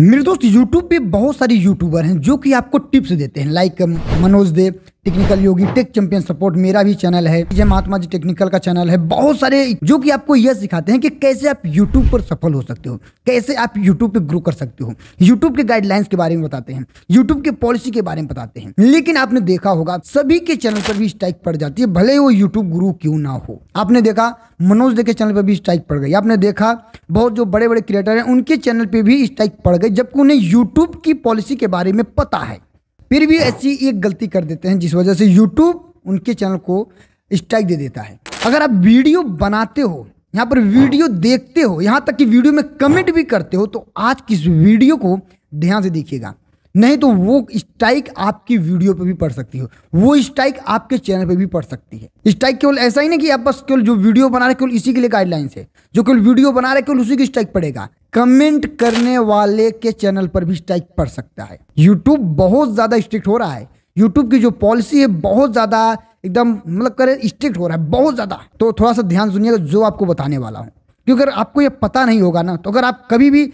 मेरे दोस्त यूट्यूब पे बहुत सारे यूट्यूबर हैं जो कि आपको टिप्स देते हैं like Manoj Dev technical Yogi tech champion support मेरा भी चैनल है जय महात्मा जी टेक्निकल का चैनल है बहुत सारे जो कि आपको यह सिखाते हैं कि कैसे आप यूट्यूब पर सफल हो सकते हो कैसे आप यूट्यूब पे ग्रो कर सकते हो यूट्यूब के गाइडलाइंस के बारे में बताते हैं यूट्यूब के पॉलिसी के बारे में बताते हैं लेकिन आपने देखा होगा सभी के चैनल पर भी स्ट्राइक पड़ जाती है भले वो यूट्यूब गुरु क्यों ना हो आपने देखा मनोज दे के चैनल पर भी स्ट्राइक पड़ गई आपने देखा बहुत जो बड़े बड़े क्रिएटर हैं उनके चैनल पर भी स्ट्राइक पड़ गई जबकि उन्हें यूट्यूब की पॉलिसी के बारे में पता है फिर भी ऐसी एक गलती कर देते हैं जिस वजह से यूट्यूब उनके चैनल को स्ट्राइक दे देता है अगर आप वीडियो बनाते हो यहाँ पर वीडियो हाँ। देखते हो यहाँ तक कि वीडियो में कमेंट भी करते हो तो आज किस वीडियो को ध्यान से देखिएगा नहीं तो वो स्ट्राइक आपकी वीडियो पे भी पड़ सकती हो वो स्ट्राइक आपके चैनल पे भी पड़ सकती है स्ट्राइक केवल ऐसा ही नहीं कि आप बस केवल जो वीडियो बना रहे केवल इसी के लिए गाइडलाइंस है जो केवल वीडियो बना रहे केवल उसी की स्ट्राइक पड़ेगा कमेंट करने वाले के चैनल पर भी स्ट्राइक पड़ सकता है यूट्यूब बहुत ज़्यादा स्ट्रिक्ट हो रहा है यूट्यूब की जो पॉलिसी है बहुत ज़्यादा एकदम मतलब करे स्ट्रिक्ट हो रहा है बहुत ज़्यादा तो थोड़ा सा ध्यान सुनिएगा जो आपको बताने वाला हूँ क्योंकि अगर आपको ये पता नहीं होगा ना तो अगर आप कभी भी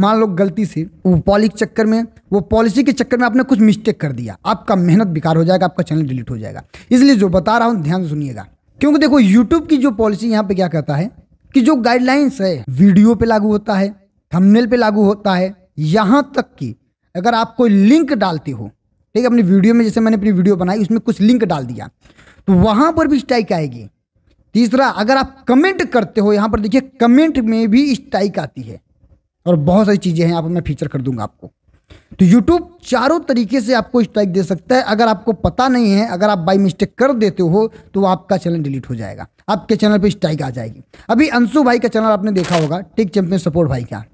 मान लो गलती से वो पॉलिक चक्कर में वो पॉलिसी के चक्कर में आपने कुछ मिस्टेक कर दिया आपका मेहनत बेकार हो जाएगा आपका चैनल डिलीट हो जाएगा इसलिए जो बता रहा हूँ ध्यान सुनिएगा क्योंकि देखो यूट्यूब की जो पॉलिसी यहाँ पे क्या कहता है कि जो गाइडलाइंस है वीडियो पे लागू होता है थंबनेल पे लागू होता है यहाँ तक कि अगर आप कोई लिंक डालते हो ठीक है अपनी वीडियो में जैसे मैंने अपनी वीडियो बनाई उसमें कुछ लिंक डाल दिया तो वहाँ पर भी स्ट्राइक आएगी तीसरा अगर आप कमेंट करते हो यहाँ पर देखिए कमेंट में भी स्ट्राइक आती है और बहुत सारी चीज़ें हैं यहाँ पर मैं फीचर कर दूंगा आपको तो यूट्यूब चारों तरीके से आपको स्ट्राइक दे सकता है अगर आपको पता नहीं है अगर आप बाई मिस्टेक कर देते हो तो आपका चैनल डिलीट हो जाएगा आपके चैनल पर स्ट्राइक आ जाएगी अभी अंशु भाई का चैनल आपने देखा होगा टेक चैंपियन सपोर्ट भाई का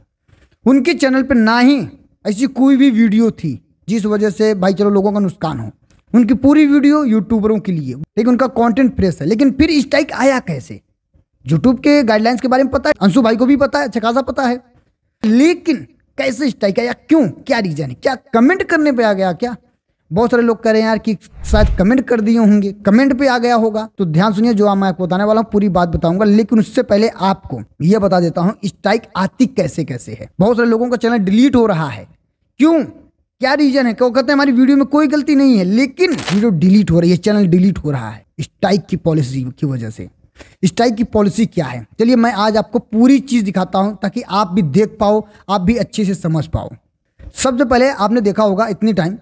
उनके चैनल पर ना ही ऐसी कोई भी वीडियो थी जिस वजह से भाई चलो लोगों का नुकसान हो उनकी पूरी वीडियो यूट्यूबरों के लिए लेकिन उनका कंटेंट फ्रेश है लेकिन फिर स्ट्राइक आया कैसे यूट्यूब के गाइडलाइंस के बारे में पता है अंशु भाई को भी पता है अच्छा खासा पता है लेकिन कैसे स्ट्राइक आया क्यों क्या रीजन है क्या कमेंट करने पे आ गया क्या बहुत सारे लोग कह रहे हैं यार कि शायद कमेंट कर दिए होंगे कमेंट पे आ गया होगा तो ध्यान सुनिए जो मैं आपको बताने वाला हूँ पूरी बात बताऊंगा लेकिन उससे पहले आपको यह बता देता हूँ स्ट्राइक आती कैसे कैसे है बहुत सारे लोगों का चैनल डिलीट हो रहा है क्यों क्या रीजन है क्यों कहते हैं हमारी वीडियो में कोई गलती नहीं है लेकिन वीडियो डिलीट हो रही है चैनल डिलीट हो रहा है स्ट्राइक की पॉलिसी की वजह से स्ट्राइक की पॉलिसी क्या है चलिए मैं आज आपको पूरी चीज़ दिखाता हूँ ताकि आप भी देख पाओ आप भी अच्छे से समझ पाओ सबसे पहले आपने देखा होगा इतने टाइम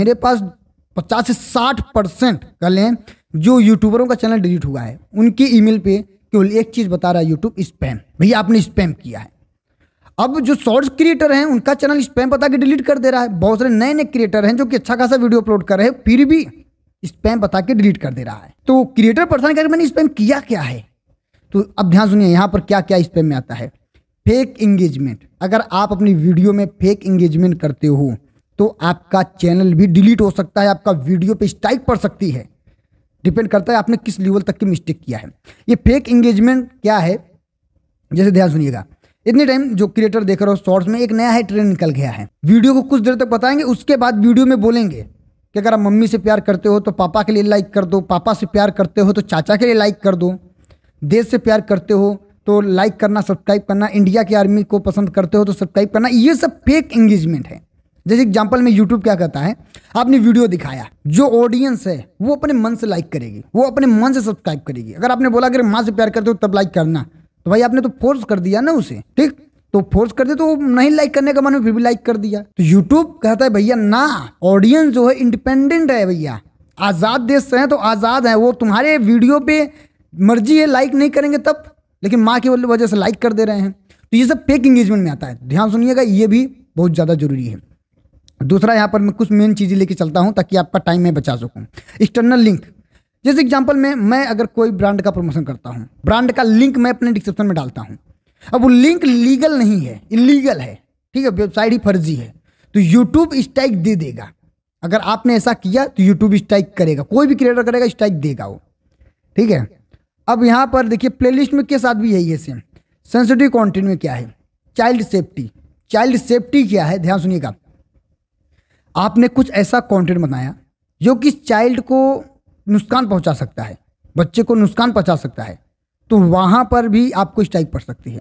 मेरे पास पचास से साठ परसेंट कर लें जो यूट्यूबरों का चैनल डिलीट हुआ है उनकी ईमेल पे केवल एक चीज़ बता रहा है यूट्यूब स्पैम भैया आपने स्पैम किया है अब जो शॉर्ट्स क्रिएटर हैं उनका चैनल स्पैम बता के डिलीट कर दे रहा है बहुत सारे नए नए क्रिएटर हैं जो कि अच्छा खासा वीडियो अपलोड कर रहे हैं फिर भी स्पैम बता के डिलीट कर दे रहा है तो क्रिएटर पर्सन करके मैंने स्पैम किया क्या है तो अब ध्यान सुनिए यहाँ पर क्या क्या स्पैम में आता है फेक इंगेजमेंट अगर आप अपनी वीडियो में फेक इंगेजमेंट करते हो तो आपका चैनल भी डिलीट हो सकता है आपका वीडियो पे स्ट्राइक पड़ सकती है डिपेंड करता है आपने किस लेवल तक की मिस्टेक किया है ये फेक इंगेजमेंट क्या है जैसे ध्यान सुनिएगा इतने टाइम जो क्रिएटर देख रहे हो शॉर्ट्स में एक नया है ट्रेंड निकल गया है वीडियो को कुछ देर तक बताएंगे उसके बाद वीडियो में बोलेंगे कि अगर आप मम्मी से प्यार करते हो तो पापा के लिए लाइक कर दो पापा से प्यार करते हो तो चाचा के लिए लाइक कर दो देश से प्यार करते हो तो लाइक करना सब्सक्राइब करना इंडिया की आर्मी को पसंद करते हो तो सब्सक्राइब करना ये सब फेक एंगेजमेंट है जैसे एग्जाम्पल में यूट्यूब क्या कहता है आपने वीडियो दिखाया जो ऑडियंस है वो अपने मन से लाइक करेगी वो अपने मन से सब्सक्राइब करेगी अगर आपने बोला अगर माँ से प्यार करते हो तब लाइक करना तो भाई आपने तो फोर्स कर दिया ना उसे ठीक तो फोर्स कर दे तो नहीं लाइक करने का मन में फिर भी लाइक कर दिया तो यूट्यूब कहता है भैया ना ऑडियंस जो है इंडिपेंडेंट है भैया आज़ाद देश से हैं तो आज़ाद है वो तुम्हारे वीडियो पे मर्जी है लाइक नहीं करेंगे तब लेकिन माँ की वजह से लाइक कर दे रहे हैं तो ये सब फेक इंगेजमेंट में आता है ध्यान सुनिएगा ये भी बहुत ज़्यादा जरूरी है दूसरा यहाँ पर मैं कुछ मेन चीज़ें लेके चलता हूँ ताकि आपका टाइम मैं बचा सकूँ एक्सटर्नल लिंक जैसे एग्जाम्पल में मैं अगर कोई ब्रांड का प्रमोशन करता हूँ ब्रांड का लिंक मैं अपने डिस्क्रिप्शन में डालता हूँ अब वो लिंक लीगल नहीं है इलीगल है ठीक है वेबसाइट ही फर्जी है तो यूट्यूब स्ट्राइक दे देगा अगर आपने ऐसा किया तो यूट्यूब स्ट्राइक करेगा कोई भी क्रिएटर करेगा स्ट्राइक देगा वो ठीक है अब यहाँ पर देखिए प्लेलिस्ट में के साथ भी यही है सेम सेंसिटिव कंटेंट में क्या है चाइल्ड सेफ्टी चाइल्ड सेफ्टी क्या है ध्यान सुनिएगा आपने कुछ ऐसा कंटेंट बनाया जो कि चाइल्ड को नुकसान पहुंचा सकता है बच्चे को नुकसान पहुंचा सकता है तो वहां पर भी आपको स्ट्राइक पड़ सकती है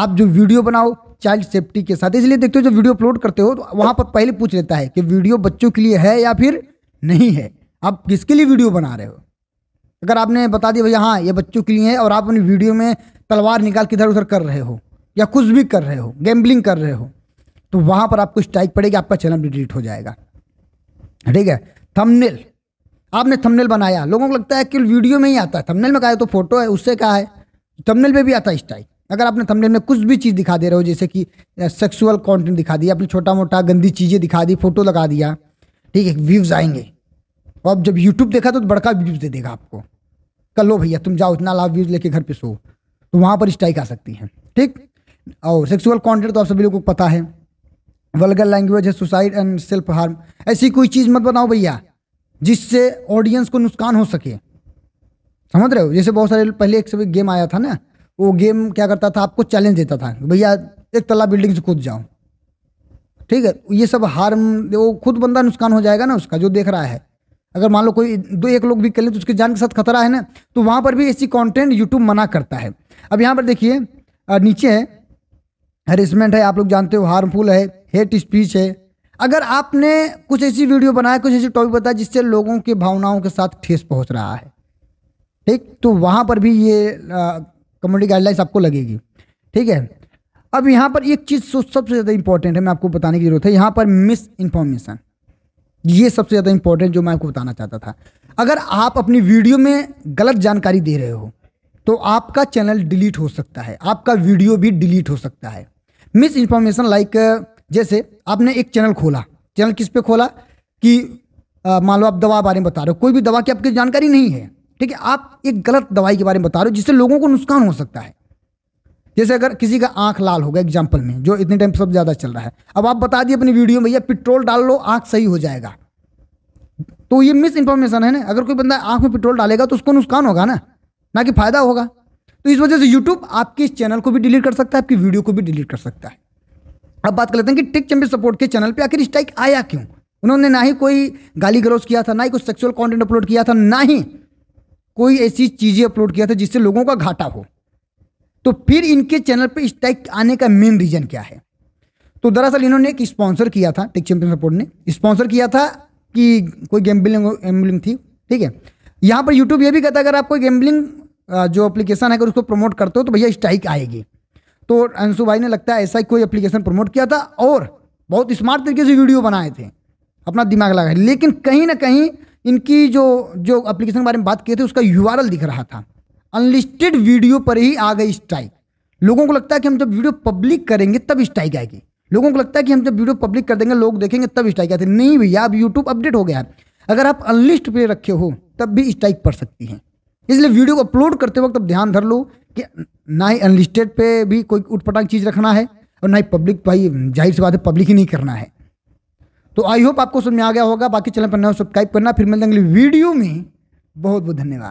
आप जो वीडियो बनाओ चाइल्ड सेफ्टी के साथ इसलिए देखते हो जो वीडियो अपलोड करते हो तो वहाँ पर पहले पूछ लेता है कि वीडियो बच्चों के लिए है या फिर नहीं है आप किसके लिए वीडियो बना रहे हो अगर आपने बता दिया भैया हाँ ये बच्चों के लिए है और आप अपनी वीडियो में तलवार निकाल के इधर उधर कर रहे हो या कुछ भी कर रहे हो गैम्बलिंग कर रहे हो तो वहाँ पर आपको स्ट्राइक पड़ेगी आपका चैनल डिलीट हो जाएगा ठीक है थंबनेल आपने थंबनेल बनाया लोगों को लगता है कि वीडियो में ही आता है थंबनेल में कहा तो फोटो है उससे कहा है थंबनेल पे भी आता है स्ट्राइक अगर आपने थंबनेल में कुछ भी चीज़ दिखा दे रहे हो जैसे कि सेक्सुअल कंटेंट दिखा दिया अपनी छोटा मोटा गंदी चीज़ें दिखा दी फोटो लगा दिया ठीक है व्यूज़ आएंगे और तो अब जब यूट्यूब देखा तो बड़का व्यूज़ दे देगा आपको कल लो भैया तुम जाओ इतना लाभ व्यूज़ लेके घर पे सो तो वहाँ पर स्ट्राइक आ सकती है ठीक और सेक्सुअल कॉन्टेंट तो आप सभी लोगों को पता है वर्गर लैंग्वेज है सुसाइड एंड सेल्फ हार्म ऐसी कोई चीज़ मत बनाओ भैया जिससे ऑडियंस को नुकसान हो सके समझ रहे हो जैसे बहुत सारे पहले एक सभी गेम आया था ना वो गेम क्या करता था आपको चैलेंज देता था भैया एक तला बिल्डिंग से कूद जाओ ठीक है ये सब हार्म वो खुद बंदा नुकसान हो जाएगा ना उसका जो देख रहा है अगर मान लो कोई दो एक लोग भी कर ले तो उसकी जान के साथ खतरा है ना तो वहाँ पर भी ऐसी कंटेंट यूट्यूब मना करता है अब यहाँ पर देखिए नीचे है हरिसमेंट है आप लोग जानते हो हार्मफुल है हेट स्पीच है अगर आपने कुछ ऐसी वीडियो बनाया कुछ ऐसी टॉपिक बताया जिससे लोगों के भावनाओं के साथ ठेस पहुँच रहा है ठीक तो वहाँ पर भी ये कम्युनिटी गाइडलाइंस आपको लगेगी ठीक है अब यहाँ पर एक चीज़ सबसे ज़्यादा इंपॉर्टेंट है मैं आपको बताने की ज़रूरत है यहाँ पर मिस इन्फॉर्मेशन ये सबसे ज़्यादा इंपॉर्टेंट जो मैं आपको बताना चाहता था अगर आप अपनी वीडियो में गलत जानकारी दे रहे हो तो आपका चैनल डिलीट हो सकता है आपका वीडियो भी डिलीट हो सकता है मिस इन्फॉर्मेशन लाइक जैसे आपने एक चैनल खोला चैनल किस पे खोला कि मान लो आप दवा बारे में बता रहे हो कोई भी दवा की आपकी जानकारी नहीं है ठीक है आप एक गलत दवाई के बारे में बता रहे हो जिससे लोगों को नुकसान हो सकता है जैसे अगर किसी का आंख लाल होगा एग्जाम्पल में जो इतने टाइम सबसे ज़्यादा चल रहा है अब आप बता दिए अपनी वीडियो में भैया पेट्रोल डाल लो आंख सही हो जाएगा तो ये मिस इन्फॉर्मेशन है ना अगर कोई बंदा आंख में पेट्रोल डालेगा तो उसको नुकसान होगा ना ना कि फायदा होगा तो इस वजह से यूट्यूब आपके इस चैनल को भी डिलीट कर सकता है आपकी वीडियो को भी डिलीट कर सकता है अब बात कर लेते हैं कि टिक चैम्पियन सपोर्ट के चैनल पर आखिर स्ट्राइक आया क्यों उन्होंने ना ही कोई गाली ग्रोज किया था ना ही कोई सेक्सुअल कॉन्टेंट अपलोड किया था ना ही कोई ऐसी चीज़ें अपलोड किया था जिससे लोगों का घाटा हो तो फिर इनके चैनल पर स्ट्राइक आने का मेन रीज़न क्या है तो दरअसल इन्होंने एक स्पॉन्सर किया था टेक चैंपियन सपोर्ट ने स्पॉन्सर किया था कि कोई गेम्बलिंग गैम्बलिंग थी ठीक है यहाँ पर यूट्यूब ये भी कहता है अगर आप कोई गेम्बलिंग जो एप्लीकेशन है अगर उसको प्रमोट करते हो तो भैया स्ट्राइक आएगी तो अंशु भाई ने लगता है ऐसा ही कोई एप्लीकेशन प्रमोट किया था और बहुत स्मार्ट तरीके से वीडियो बनाए थे अपना दिमाग लगाए लेकिन कहीं ना कहीं इनकी जो जो एप्लीकेशन के बारे में बात किए थे उसका यू दिख रहा था अनलिस्टेड वीडियो पर ही आ गई स्ट्राइक लोगों को लगता है कि हम जब वीडियो पब्लिक करेंगे तब स्ट्राइक आएगी लोगों को लगता है कि हम जब वीडियो पब्लिक कर देंगे लोग देखेंगे तब स्ट्राइक आते नहीं भैया अब यूट्यूब अपडेट हो गया है अगर आप अनलिस्ट पे रखे हो तब भी स्ट्राइक पड़ सकती है इसलिए वीडियो को अपलोड करते वक्त अब ध्यान धर लो कि ना ही अनलिस्टेड पे भी कोई उठपटांग चीज़ रखना है और ना ही पब्लिक भाई जाहिर सी बात है पब्लिक ही नहीं करना है तो आई होप आपको समझ में आ गया होगा बाकी चैनल पर नया सब्सक्राइब करना फिर हैं अगली वीडियो में बहुत बहुत धन्यवाद